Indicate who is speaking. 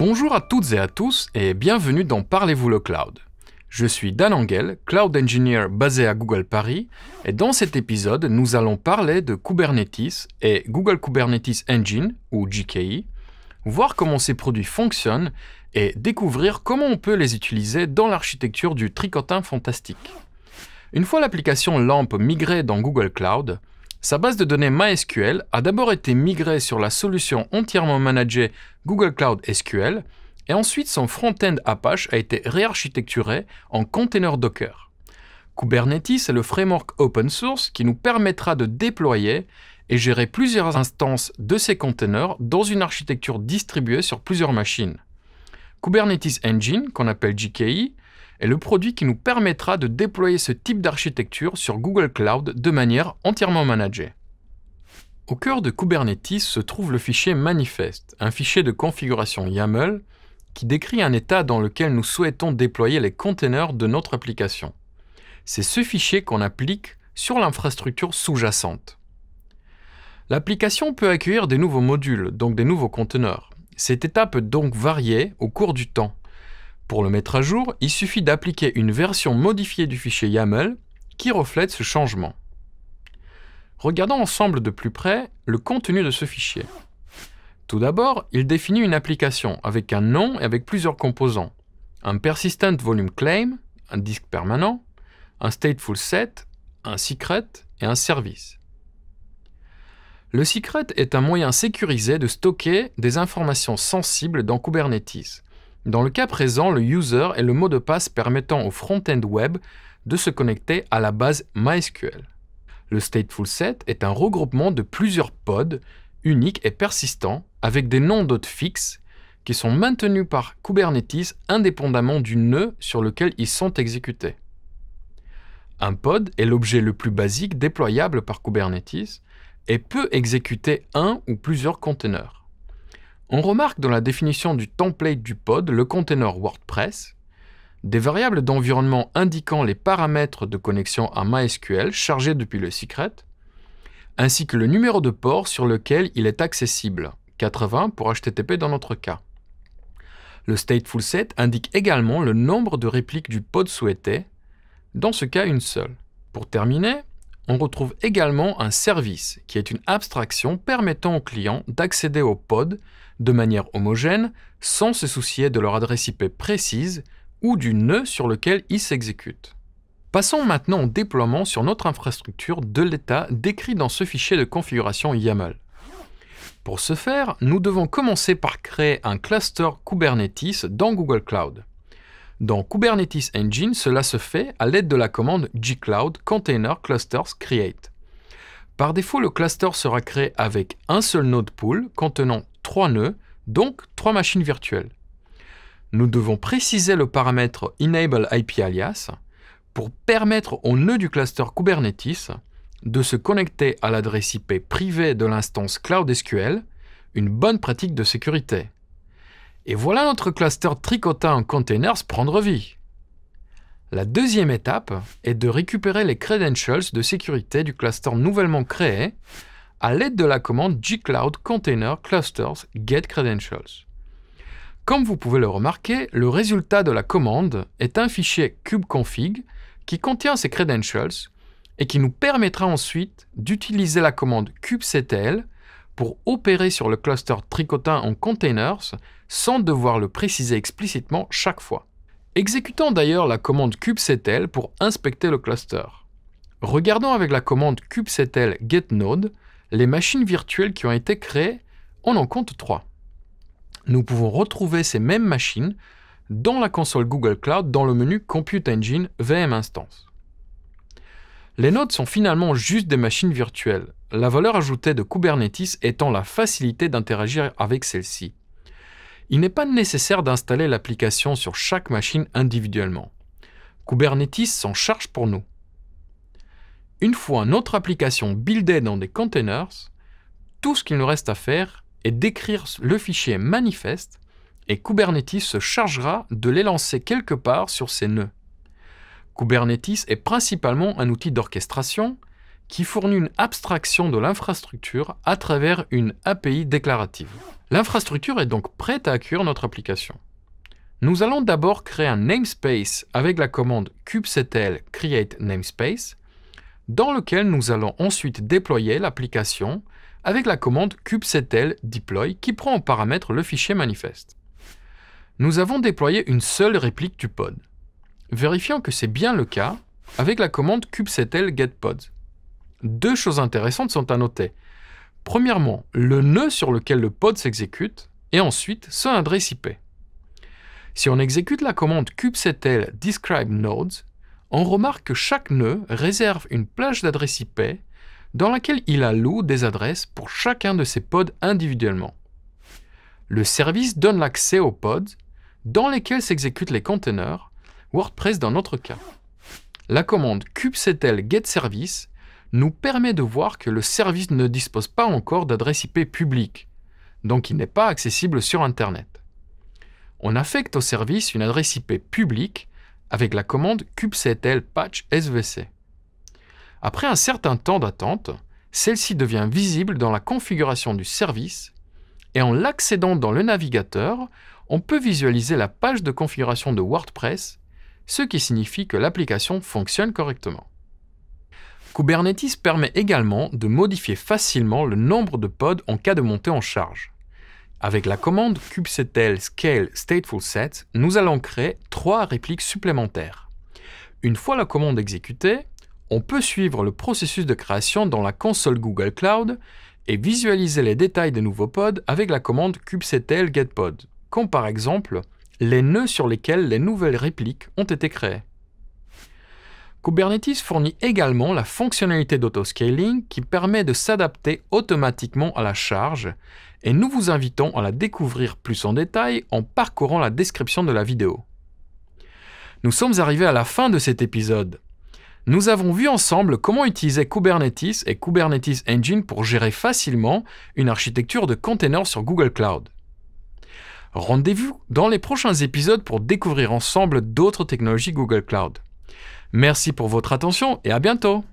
Speaker 1: Bonjour à toutes et à tous et bienvenue dans Parlez-vous le Cloud. Je suis Dan Engel, Cloud Engineer basé à Google Paris, et dans cet épisode, nous allons parler de Kubernetes et Google Kubernetes Engine, ou GKE, voir comment ces produits fonctionnent et découvrir comment on peut les utiliser dans l'architecture du tricotin fantastique. Une fois l'application LAMP migrée dans Google Cloud, sa base de données MySQL a d'abord été migrée sur la solution entièrement managée Google Cloud SQL, et ensuite son front-end Apache a été réarchitecturé en container Docker. Kubernetes est le framework open source qui nous permettra de déployer et gérer plusieurs instances de ces containers dans une architecture distribuée sur plusieurs machines. Kubernetes Engine, qu'on appelle GKE, est le produit qui nous permettra de déployer ce type d'architecture sur Google Cloud de manière entièrement managée. Au cœur de Kubernetes se trouve le fichier manifest, un fichier de configuration YAML qui décrit un état dans lequel nous souhaitons déployer les containers de notre application. C'est ce fichier qu'on applique sur l'infrastructure sous-jacente. L'application peut accueillir des nouveaux modules, donc des nouveaux conteneurs. Cet état peut donc varier au cours du temps. Pour le mettre à jour, il suffit d'appliquer une version modifiée du fichier YAML qui reflète ce changement. Regardons ensemble de plus près le contenu de ce fichier. Tout d'abord, il définit une application avec un nom et avec plusieurs composants. Un persistent volume claim, un disque permanent, un stateful set, un secret et un service. Le secret est un moyen sécurisé de stocker des informations sensibles dans Kubernetes. Dans le cas présent, le user est le mot de passe permettant au front-end web de se connecter à la base MySQL. Le stateful set est un regroupement de plusieurs pods uniques et persistants avec des noms d'hôtes fixes qui sont maintenus par Kubernetes indépendamment du nœud sur lequel ils sont exécutés. Un pod est l'objet le plus basique déployable par Kubernetes et peut exécuter un ou plusieurs conteneurs. On remarque dans la définition du template du pod le container WordPress des variables d'environnement indiquant les paramètres de connexion à MySQL chargés depuis le secret, ainsi que le numéro de port sur lequel il est accessible, 80 pour HTTP dans notre cas. Le stateful set indique également le nombre de répliques du pod souhaité, dans ce cas une seule. Pour terminer, on retrouve également un service, qui est une abstraction permettant aux clients d'accéder au pod de manière homogène sans se soucier de leur adresse IP précise ou du nœud sur lequel il s'exécute. Passons maintenant au déploiement sur notre infrastructure de l'état décrit dans ce fichier de configuration YAML. Pour ce faire, nous devons commencer par créer un cluster Kubernetes dans Google Cloud. Dans Kubernetes Engine, cela se fait à l'aide de la commande gcloud container clusters create. Par défaut, le cluster sera créé avec un seul node pool contenant trois nœuds, donc trois machines virtuelles nous devons préciser le paramètre enable IP alias pour permettre au nœud du cluster Kubernetes de se connecter à l'adresse IP privée de l'instance Cloud SQL, une bonne pratique de sécurité. Et voilà notre cluster tricotin en containers prendre vie. La deuxième étape est de récupérer les credentials de sécurité du cluster nouvellement créé à l'aide de la commande gcloud container clusters get credentials. Comme vous pouvez le remarquer, le résultat de la commande est un fichier kubeconfig qui contient ses credentials et qui nous permettra ensuite d'utiliser la commande kubectl pour opérer sur le cluster tricotin en containers sans devoir le préciser explicitement chaque fois. Exécutons d'ailleurs la commande kubectl pour inspecter le cluster. Regardons avec la commande kubectl getNode les machines virtuelles qui ont été créées, on en compte trois nous pouvons retrouver ces mêmes machines dans la console Google Cloud dans le menu Compute Engine VM Instance. Les nodes sont finalement juste des machines virtuelles, la valeur ajoutée de Kubernetes étant la facilité d'interagir avec celles-ci. Il n'est pas nécessaire d'installer l'application sur chaque machine individuellement. Kubernetes s'en charge pour nous. Une fois notre application buildée dans des containers, tout ce qu'il nous reste à faire et d'écrire le fichier manifeste et Kubernetes se chargera de l'élancer quelque part sur ses nœuds. Kubernetes est principalement un outil d'orchestration qui fournit une abstraction de l'infrastructure à travers une API déclarative. L'infrastructure est donc prête à accueillir notre application. Nous allons d'abord créer un namespace avec la commande kubectl create namespace dans lequel nous allons ensuite déployer l'application avec la commande kubectl deploy qui prend en paramètre le fichier manifeste. Nous avons déployé une seule réplique du pod. vérifiant que c'est bien le cas avec la commande kubectl pods ». Deux choses intéressantes sont à noter. Premièrement, le nœud sur lequel le pod s'exécute et ensuite son adresse IP. Si on exécute la commande kubectl describe nodes, on remarque que chaque nœud réserve une plage d'adresse IP dans laquelle il alloue des adresses pour chacun de ses pods individuellement. Le service donne l'accès aux pods dans lesquels s'exécutent les containers, WordPress dans notre cas. La commande kubectl » nous permet de voir que le service ne dispose pas encore d'adresse IP publique, donc il n'est pas accessible sur Internet. On affecte au service une adresse IP publique avec la commande kubectl patch svc. Après un certain temps d'attente, celle-ci devient visible dans la configuration du service et en l'accédant dans le navigateur, on peut visualiser la page de configuration de WordPress, ce qui signifie que l'application fonctionne correctement. Kubernetes permet également de modifier facilement le nombre de pods en cas de montée en charge. Avec la commande kubectl scale stateful set, nous allons créer trois répliques supplémentaires. Une fois la commande exécutée, on peut suivre le processus de création dans la console Google Cloud et visualiser les détails des nouveaux pods avec la commande kubectl getpod, comme par exemple les nœuds sur lesquels les nouvelles répliques ont été créées. Kubernetes fournit également la fonctionnalité d'autoscaling qui permet de s'adapter automatiquement à la charge et nous vous invitons à la découvrir plus en détail en parcourant la description de la vidéo. Nous sommes arrivés à la fin de cet épisode nous avons vu ensemble comment utiliser Kubernetes et Kubernetes Engine pour gérer facilement une architecture de containers sur Google Cloud. Rendez-vous dans les prochains épisodes pour découvrir ensemble d'autres technologies Google Cloud. Merci pour votre attention et à bientôt